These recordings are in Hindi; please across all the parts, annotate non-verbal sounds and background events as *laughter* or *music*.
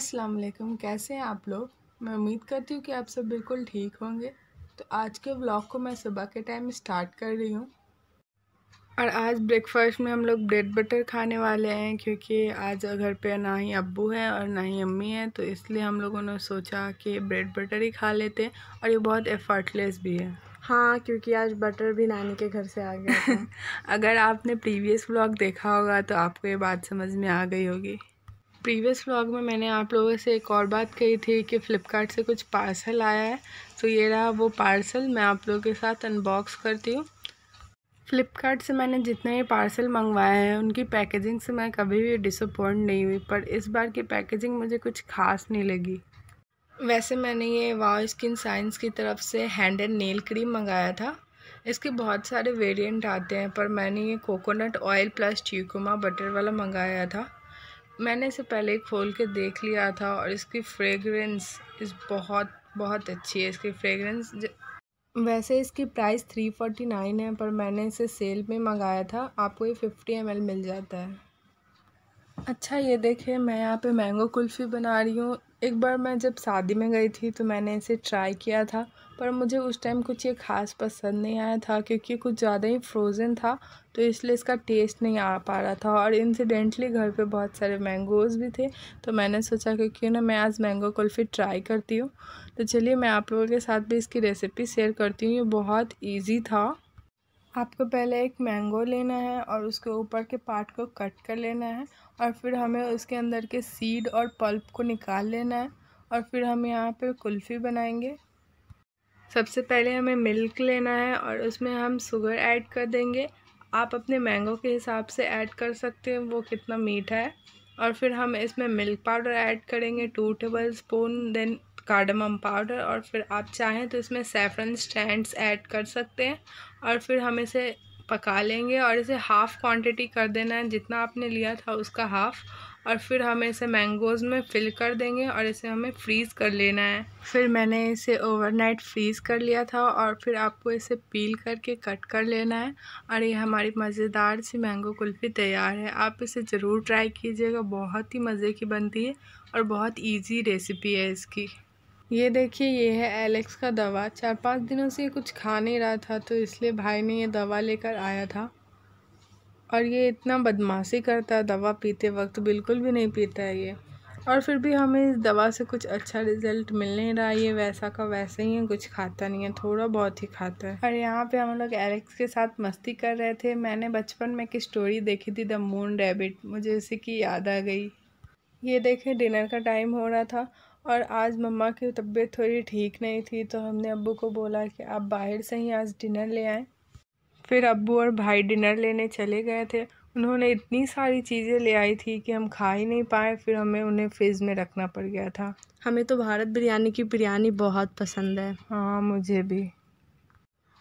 अस्सलाम वालेकुम कैसे हैं आप लोग मैं उम्मीद करती हूँ कि आप सब बिल्कुल ठीक होंगे तो आज के व्लॉग को मैं सुबह के टाइम स्टार्ट कर रही हूँ और आज ब्रेकफास्ट में हम लोग ब्रेड बटर खाने वाले हैं क्योंकि आज घर पे ना ही अब्बू हैं और ना ही अम्मी हैं तो इसलिए हम लोगों ने सोचा कि ब्रेड बटर ही खा लेते हैं और ये बहुत एफर्टलेस भी है हाँ क्योंकि आज बटर भी नानी के घर से आ गया *laughs* अगर आपने प्रीवियस व्लॉग देखा होगा तो आपको ये बात समझ में आ गई होगी प्रीवियस व्लॉग में मैंने आप लोगों से एक और बात कही थी कि फ़्लिपकार्ट से कुछ पार्सल आया है तो ये रहा वो पार्सल मैं आप लोगों के साथ अनबॉक्स करती हूँ फ़्लिपकार्ट से मैंने जितने ये पार्सल मंगवाए हैं उनकी पैकेजिंग से मैं कभी भी डिसअपॉइंट नहीं हुई पर इस बार की पैकेजिंग मुझे कुछ खास नहीं लगी वैसे मैंने ये वाओ स्किन साइंस की तरफ से हैंड एंड नेल क्रीम मंगाया था इसके बहुत सारे वेरिएंट आते हैं पर मैंने ये कोकोनट ऑयल प्लस चीकुमा बटर वाला मंगाया था मैंने इसे पहले खोल के देख लिया था और इसकी फ्रेगरेंस इस बहुत बहुत अच्छी है इसकी फ्रेगरेंस वैसे इसकी प्राइस थ्री फोर्टी नाइन है पर मैंने इसे सेल में मंगाया था आपको ये फिफ्टी एम मिल जाता है अच्छा ये देखिए मैं यहाँ पे मैंगो कुल्फ़ी बना रही हूँ एक बार मैं जब शादी में गई थी तो मैंने इसे ट्राई किया था पर मुझे उस टाइम कुछ ये ख़ास पसंद नहीं आया था क्योंकि कुछ ज़्यादा ही फ्रोज़न था तो इसलिए इसका टेस्ट नहीं आ पा रहा था और इंसिडेंटली घर पे बहुत सारे मैंगोज़ भी थे तो मैंने सोचा कि क्यों ना मैं आज मैंगो कुल्फ़ी ट्राई करती हूँ तो चलिए मैं आप लोगों के साथ भी इसकी रेसिपी शेयर करती हूँ ये बहुत ईजी था आपको पहले एक मैंगो लेना है और उसके ऊपर के पार्ट को कट कर लेना है और फिर हमें उसके अंदर के सीड और पल्प को निकाल लेना है और फिर हम यहाँ पर कुल्फ़ी बनाएंगे सबसे पहले हमें मिल्क लेना है और उसमें हम शुगर ऐड कर देंगे आप अपने मैंगो के हिसाब से ऐड कर सकते हैं वो कितना मीठा है और फिर हम इसमें मिल्क पाउडर ऐड करेंगे two tablespoon then cardamom powder और फिर आप चाहें तो इसमें सेफरन स्टैंड्स ऐड कर सकते हैं और फिर हम इसे पका लेंगे और इसे हाफ़ क्वांटिटी कर देना है जितना आपने लिया था उसका हाफ़ और फिर हमें इसे मैंगोज़ में फिल कर देंगे और इसे हमें फ्रीज़ कर लेना है फिर मैंने इसे ओवरनाइट फ्रीज़ कर लिया था और फिर आपको इसे पील करके कट कर लेना है और ये हमारी मज़ेदार सी मैंगो कुल्फ़ी तैयार है आप इसे ज़रूर ट्राई कीजिएगा बहुत ही मज़े की बनती है और बहुत ईजी रेसिपी है इसकी ये देखिए ये है एलेक्स का दवा चार पाँच दिनों से कुछ खा नहीं रहा था तो इसलिए भाई ने ये दवा लेकर आया था और ये इतना बदमाशी करता है दवा पीते वक्त बिल्कुल भी नहीं पीता है ये और फिर भी हमें इस दवा से कुछ अच्छा रिजल्ट मिल नहीं रहा ये वैसा का वैसा ही है कुछ खाता नहीं है थोड़ा बहुत ही खाता है और यहाँ पे हम लोग एलेक्स के साथ मस्ती कर रहे थे मैंने बचपन में एक स्टोरी देखी थी द मून रैबिट मुझे उसी की याद आ गई ये देखें डिनर का टाइम हो रहा था और आज मम्मा की तबीयत थोड़ी ठीक नहीं थी तो हमने अबू को बोला कि आप बाहर से ही आज डिनर ले आएँ फिर अबू और भाई डिनर लेने चले गए थे उन्होंने इतनी सारी चीज़ें ले आई थी कि हम खा ही नहीं पाए फिर हमें उन्हें फ्रिज में रखना पड़ गया था हमें तो भारत बिरयानी की बिरयानी बहुत पसंद है हाँ मुझे भी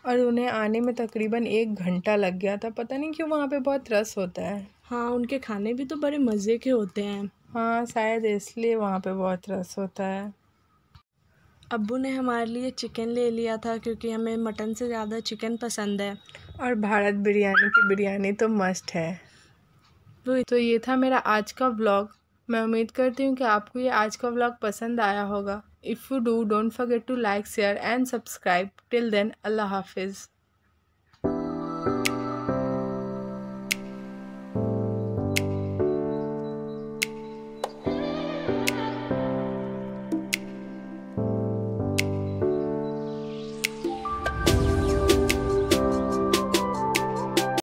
और उन्हें आने में तकरीबन एक घंटा लग गया था पता नहीं क्यों वहाँ पे बहुत रस होता है हाँ उनके खाने भी तो बड़े मज़े के होते हैं हाँ शायद इसलिए वहाँ पे बहुत रस होता है अबू ने हमारे लिए चिकन ले लिया था क्योंकि हमें मटन से ज़्यादा चिकन पसंद है और भारत बिरयानी की बिरयानी तो मस्ट है तो तो ये था मेरा आज का ब्लॉग मैं उम्मीद करती हूँ कि आपको ये आज का ब्लॉग पसंद आया होगा If you do, don't forget to like, share and subscribe. Till then, Allah Hafiz.